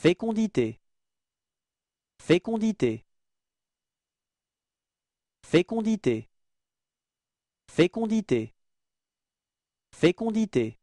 Fécondité Fécondité Fécondité Fécondité Fécondité